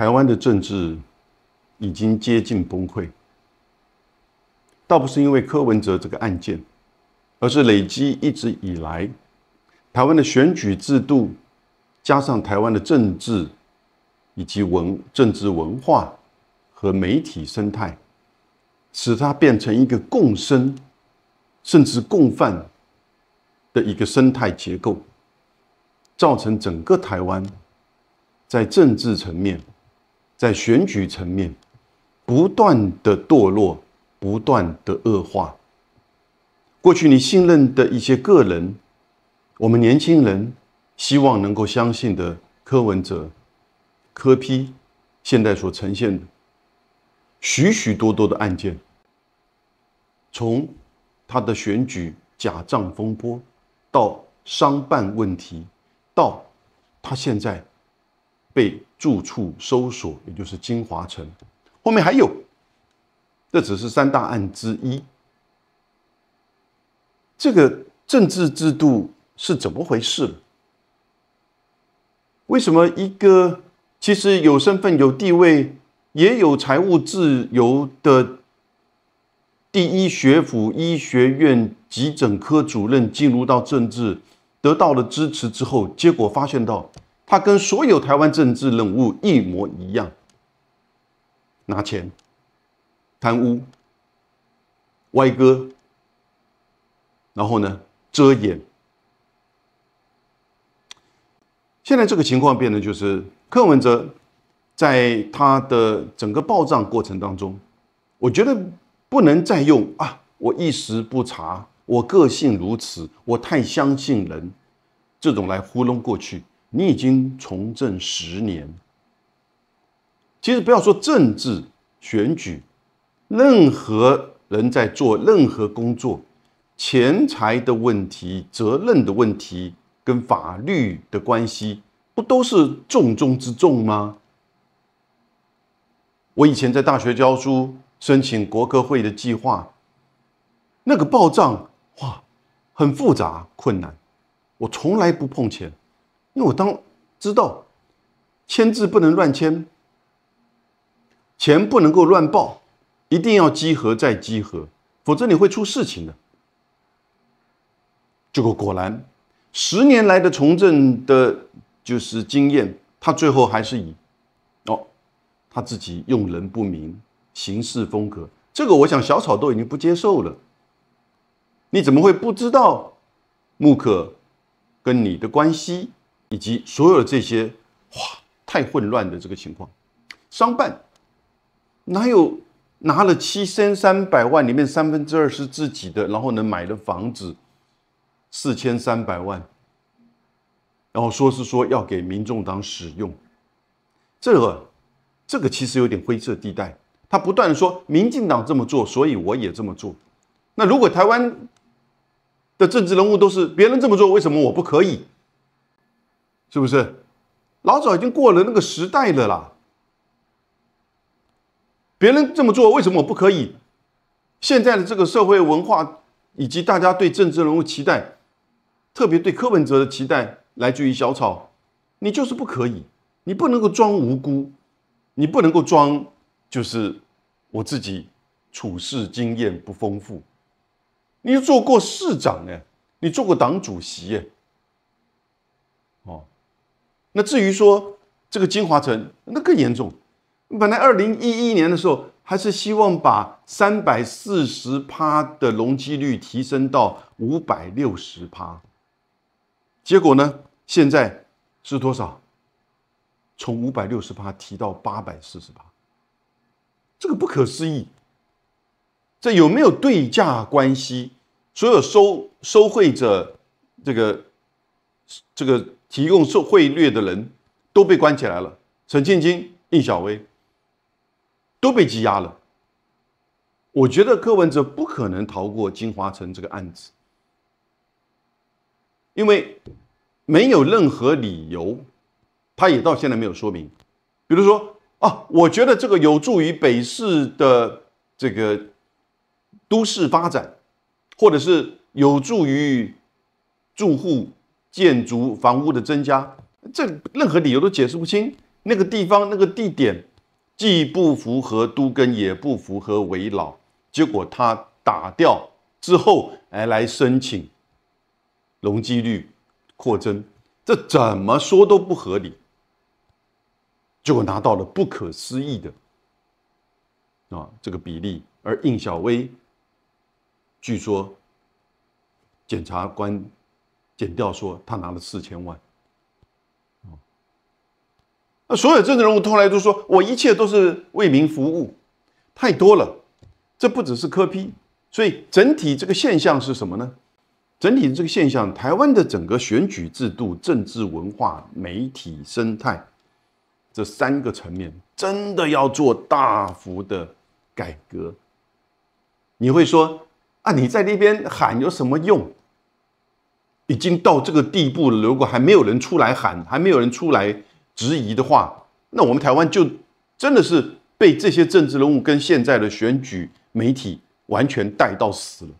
台湾的政治已经接近崩溃，倒不是因为柯文哲这个案件，而是累积一直以来台湾的选举制度，加上台湾的政治以及文政治文化和媒体生态，使它变成一个共生甚至共犯的一个生态结构，造成整个台湾在政治层面。在选举层面，不断的堕落，不断的恶化。过去你信任的一些个人，我们年轻人希望能够相信的柯文哲、柯批，现在所呈现的许许多多的案件，从他的选举假账风波，到商办问题，到他现在被。住处搜索，也就是金华城，后面还有，这只是三大案之一。这个政治制度是怎么回事？为什么一个其实有身份、有地位、也有财务自由的第一学府医学院急诊科主任，进入到政治，得到了支持之后，结果发现到。他跟所有台湾政治人物一模一样，拿钱、贪污、歪哥，然后呢遮掩。现在这个情况变得就是柯文哲，在他的整个报账过程当中，我觉得不能再用啊，我一时不察，我个性如此，我太相信人，这种来糊弄过去。你已经从政十年，其实不要说政治选举，任何人在做任何工作，钱财的问题、责任的问题跟法律的关系，不都是重中之重吗？我以前在大学教书，申请国科会的计划，那个报账哇，很复杂困难，我从来不碰钱。我当知道，签字不能乱签，钱不能够乱报，一定要集合再集合，否则你会出事情的。结果果然，十年来的从政的就是经验，他最后还是以，哦，他自己用人不明，行事风格，这个我想小草都已经不接受了。你怎么会不知道穆克跟你的关系？以及所有的这些，哗，太混乱的这个情况，商办哪有拿了七千三百万里面三分之二是自己的，然后能买了房子四千三百万，然后说是说要给民众党使用，这个这个其实有点灰色地带。他不断说民进党这么做，所以我也这么做。那如果台湾的政治人物都是别人这么做，为什么我不可以？是不是？老早已经过了那个时代了啦。别人这么做，为什么我不可以？现在的这个社会文化以及大家对政治人物期待，特别对柯文哲的期待，来自于小草。你就是不可以，你不能够装无辜，你不能够装就是我自己处事经验不丰富。你做过市长呢，你做过党主席耶。那至于说这个金华城，那更严重。本来二零一一年的时候，还是希望把三百四十趴的容积率提升到五百六十趴，结果呢，现在是多少？从五百六十趴提到八百四十趴，这个不可思议。这有没有对价关系？所有收收贿者，这个这个。提供受贿率的人都被关起来了，陈庆金、应小薇都被羁押了。我觉得柯文哲不可能逃过金华城这个案子，因为没有任何理由，他也到现在没有说明。比如说啊，我觉得这个有助于北市的这个都市发展，或者是有助于住户。建筑房屋的增加，这任何理由都解释不清。那个地方那个地点既不符合都根，也不符合围老，结果他打掉之后，哎来申请容积率扩增，这怎么说都不合理，结果拿到了不可思议的啊这个比例。而应小薇据说检察官。减掉说他拿了四千万，那所有政治人物从来都说我一切都是为民服务，太多了，这不只是科批，所以整体这个现象是什么呢？整体的这个现象，台湾的整个选举制度、政治文化、媒体生态这三个层面，真的要做大幅的改革。你会说啊，你在那边喊有什么用？已经到这个地步了，如果还没有人出来喊，还没有人出来质疑的话，那我们台湾就真的是被这些政治人物跟现在的选举媒体完全带到死了，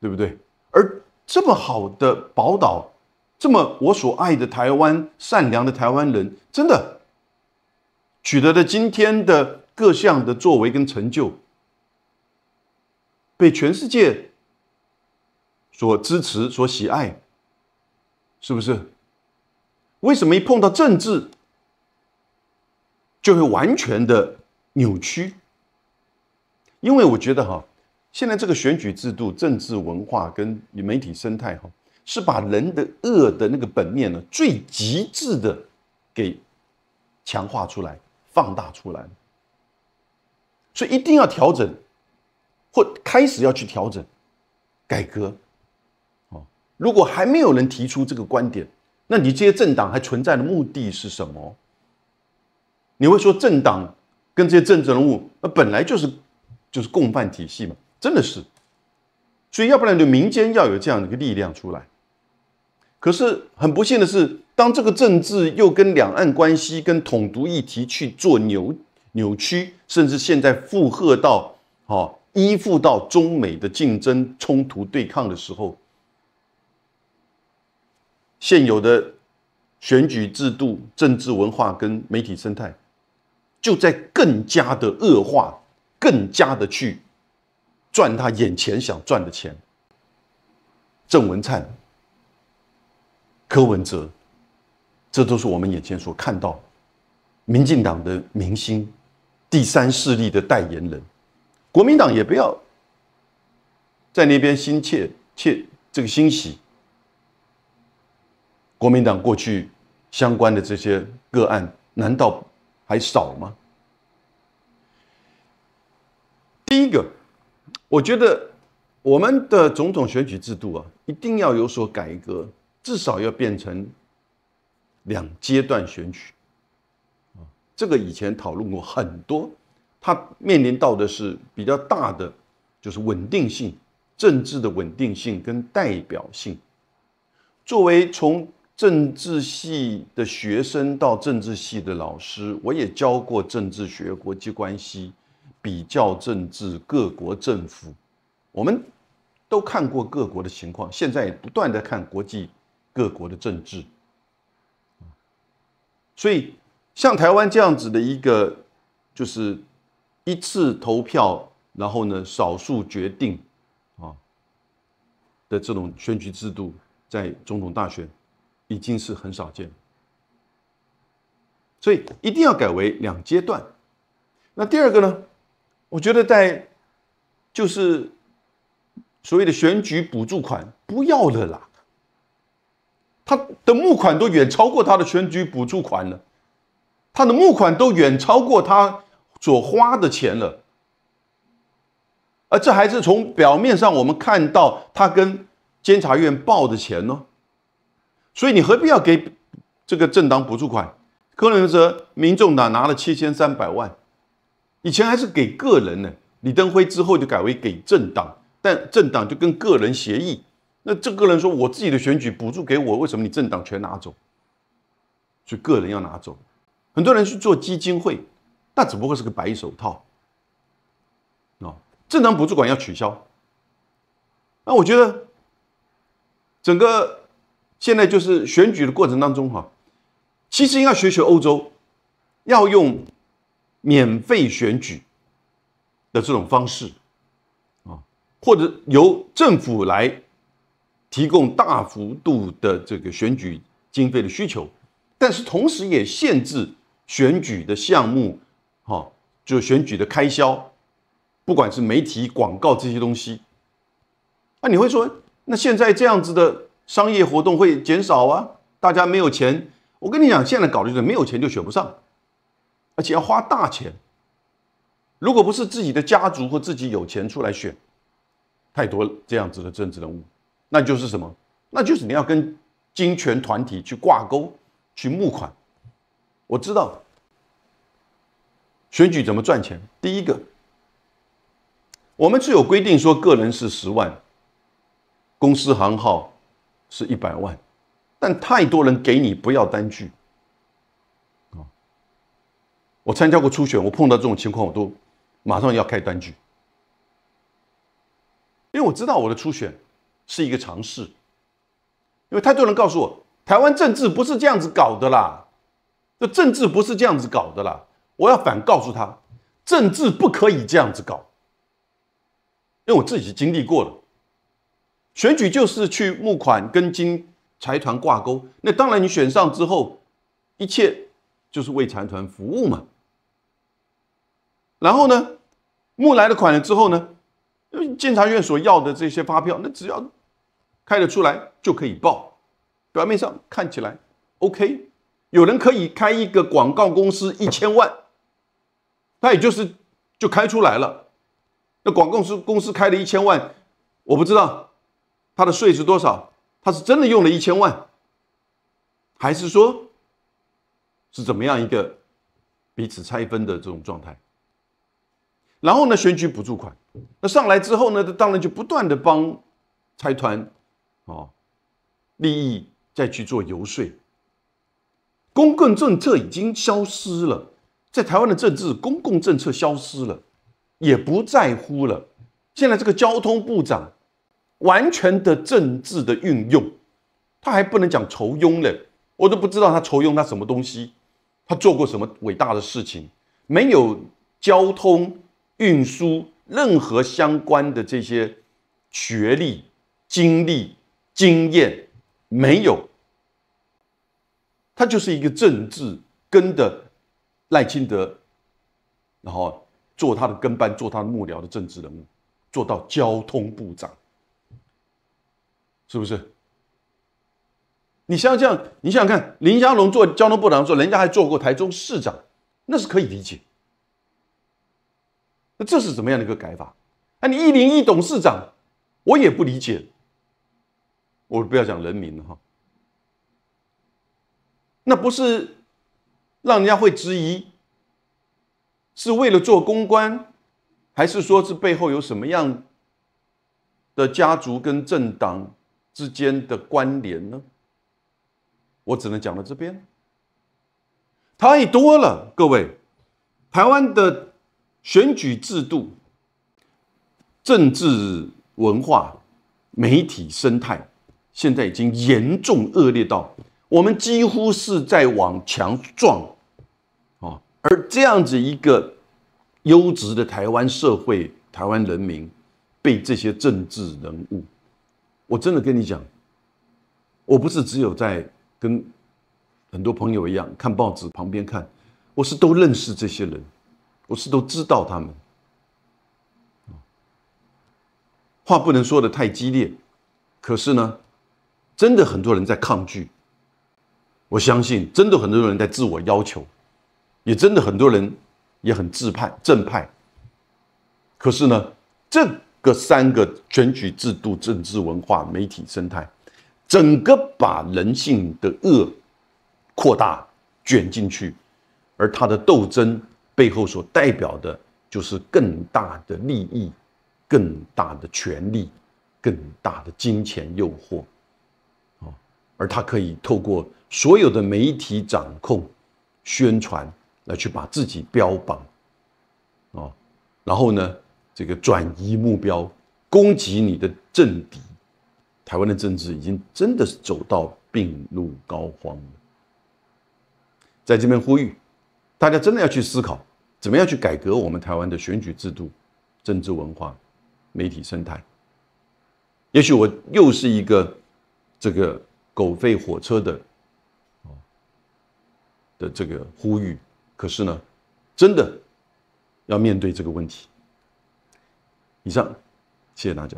对不对？而这么好的宝岛，这么我所爱的台湾，善良的台湾人，真的取得了今天的各项的作为跟成就，被全世界。所支持、所喜爱，是不是？为什么一碰到政治就会完全的扭曲？因为我觉得哈，现在这个选举制度、政治文化跟媒体生态哈，是把人的恶的那个本面呢，最极致的给强化出来、放大出来，所以一定要调整，或开始要去调整、改革。如果还没有人提出这个观点，那你这些政党还存在的目的是什么？你会说政党跟这些政治人物，那本来就是就是共犯体系嘛，真的是。所以要不然就民间要有这样的一个力量出来。可是很不幸的是，当这个政治又跟两岸关系、跟统独议题去做扭扭曲，甚至现在附和到哦依附到中美的竞争冲突对抗的时候。现有的选举制度、政治文化跟媒体生态，就在更加的恶化，更加的去赚他眼前想赚的钱。郑文灿、柯文哲，这都是我们眼前所看到民进党的明星、第三势力的代言人。国民党也不要在那边心切切这个欣喜。国民党过去相关的这些个案，难道还少吗？第一个，我觉得我们的总统选举制度啊，一定要有所改革，至少要变成两阶段选举。这个以前讨论过很多，它面临到的是比较大的，就是稳定性、政治的稳定性跟代表性，作为从。政治系的学生到政治系的老师，我也教过政治学、国际关系、比较政治、各国政府，我们都看过各国的情况，现在也不断的看国际各国的政治，所以像台湾这样子的一个就是一次投票，然后呢少数决定啊的这种选举制度，在总统大选。已经是很少见，所以一定要改为两阶段。那第二个呢？我觉得在就是所谓的选举补助款不要了啦。他的募款都远超过他的选举补助款了，他的募款都远超过他所花的钱了，而这还是从表面上我们看到他跟监察院报的钱呢。所以你何必要给这个政党补助款？个人说，民众党拿了七千三百万，以前还是给个人呢。李登辉之后就改为给政党，但政党就跟个人协议。那这个人说，我自己的选举补助给我，为什么你政党全拿走？所以个人要拿走，很多人去做基金会，那只不过是个白手套。啊，政党补助款要取消，那我觉得整个。现在就是选举的过程当中，哈，其实应该学学欧洲，要用免费选举的这种方式，啊，或者由政府来提供大幅度的这个选举经费的需求，但是同时也限制选举的项目，哈，就选举的开销，不管是媒体、广告这些东西，那你会说，那现在这样子的。商业活动会减少啊，大家没有钱。我跟你讲，现在搞的就是没有钱就选不上，而且要花大钱。如果不是自己的家族或自己有钱出来选，太多这样子的政治人物，那就是什么？那就是你要跟金权团体去挂钩，去募款。我知道选举怎么赚钱。第一个，我们是有规定说，个人是十万，公司行号。是一百万，但太多人给你不要单据啊！我参加过初选，我碰到这种情况，我都马上要开单据，因为我知道我的初选是一个尝试，因为太多人告诉我，台湾政治不是这样子搞的啦，这政治不是这样子搞的啦。我要反告诉他，政治不可以这样子搞，因为我自己经历过了。选举就是去募款跟金财团挂钩，那当然你选上之后，一切就是为财团服务嘛。然后呢，募来的款了之后呢，监察院所要的这些发票，那只要开得出来就可以报。表面上看起来 OK，有人可以开一个广告公司一千万，他也就是就开出来了。那广告公司开了一千万，我不知道。他的税是多少？他是真的用了一千万，还是说，是怎么样一个彼此拆分的这种状态？然后呢，选举补助款那上来之后呢，他当然就不断的帮财团啊利益再去做游说。公共政策已经消失了，在台湾的政治，公共政策消失了，也不在乎了。现在这个交通部长。完全的政治的运用，他还不能讲仇佣呢，我都不知道他仇佣他什么东西，他做过什么伟大的事情？没有交通运输任何相关的这些学历、经历、经验，没有。他就是一个政治跟的赖清德，然后做他的跟班，做他的幕僚的政治人物，做到交通部长。是不是？你像这样，你想想看，林佳龙做交通部长，的时候，人家还做过台中市长，那是可以理解。那这是怎么样的一个改法？那你一零一董事长，我也不理解。我不要讲人民了哈，那不是让人家会质疑，是为了做公关，还是说是背后有什么样的家族跟政党？之间的关联呢？我只能讲到这边。太多了，各位，台湾的选举制度、政治文化、媒体生态，现在已经严重恶劣到我们几乎是在往墙撞啊！而这样子一个优质的台湾社会、台湾人民，被这些政治人物。我真的跟你讲，我不是只有在跟很多朋友一样看报纸旁边看，我是都认识这些人，我是都知道他们。话不能说的太激烈，可是呢，真的很多人在抗拒，我相信真的很多人在自我要求，也真的很多人也很自派正派，可是呢，正。这三个选举制度、政治文化、媒体生态，整个把人性的恶扩大卷进去，而他的斗争背后所代表的就是更大的利益、更大的权力、更大的金钱诱惑，啊，而他可以透过所有的媒体掌控、宣传来去把自己标榜，啊，然后呢？这个转移目标，攻击你的政敌，台湾的政治已经真的是走到病入膏肓了。在这边呼吁，大家真的要去思考，怎么样去改革我们台湾的选举制度、政治文化、媒体生态。也许我又是一个这个狗吠火车的，的这个呼吁，可是呢，真的要面对这个问题。以上，谢谢大家。